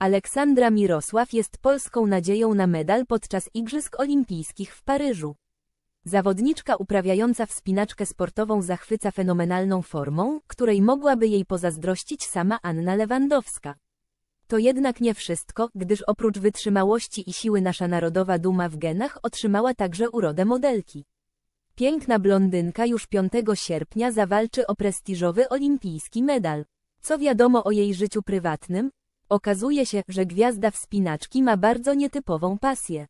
Aleksandra Mirosław jest polską nadzieją na medal podczas Igrzysk Olimpijskich w Paryżu. Zawodniczka uprawiająca wspinaczkę sportową zachwyca fenomenalną formą, której mogłaby jej pozazdrościć sama Anna Lewandowska. To jednak nie wszystko, gdyż oprócz wytrzymałości i siły nasza narodowa duma w genach otrzymała także urodę modelki. Piękna blondynka już 5 sierpnia zawalczy o prestiżowy olimpijski medal. Co wiadomo o jej życiu prywatnym? Okazuje się, że gwiazda wspinaczki ma bardzo nietypową pasję.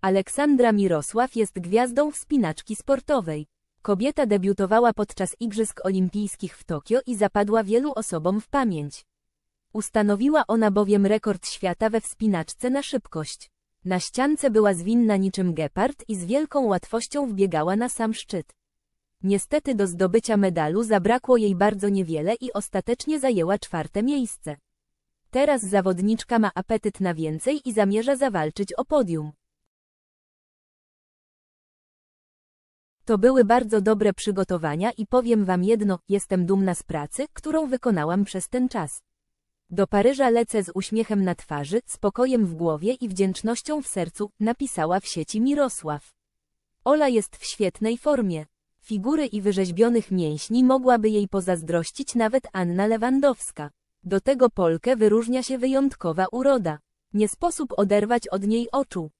Aleksandra Mirosław jest gwiazdą wspinaczki sportowej. Kobieta debiutowała podczas Igrzysk Olimpijskich w Tokio i zapadła wielu osobom w pamięć. Ustanowiła ona bowiem rekord świata we wspinaczce na szybkość. Na ściance była zwinna niczym gepard i z wielką łatwością wbiegała na sam szczyt. Niestety do zdobycia medalu zabrakło jej bardzo niewiele i ostatecznie zajęła czwarte miejsce. Teraz zawodniczka ma apetyt na więcej i zamierza zawalczyć o podium. To były bardzo dobre przygotowania i powiem Wam jedno, jestem dumna z pracy, którą wykonałam przez ten czas. Do Paryża lecę z uśmiechem na twarzy, spokojem w głowie i wdzięcznością w sercu, napisała w sieci Mirosław. Ola jest w świetnej formie. Figury i wyrzeźbionych mięśni mogłaby jej pozazdrościć nawet Anna Lewandowska. Do tego Polkę wyróżnia się wyjątkowa uroda. Nie sposób oderwać od niej oczu.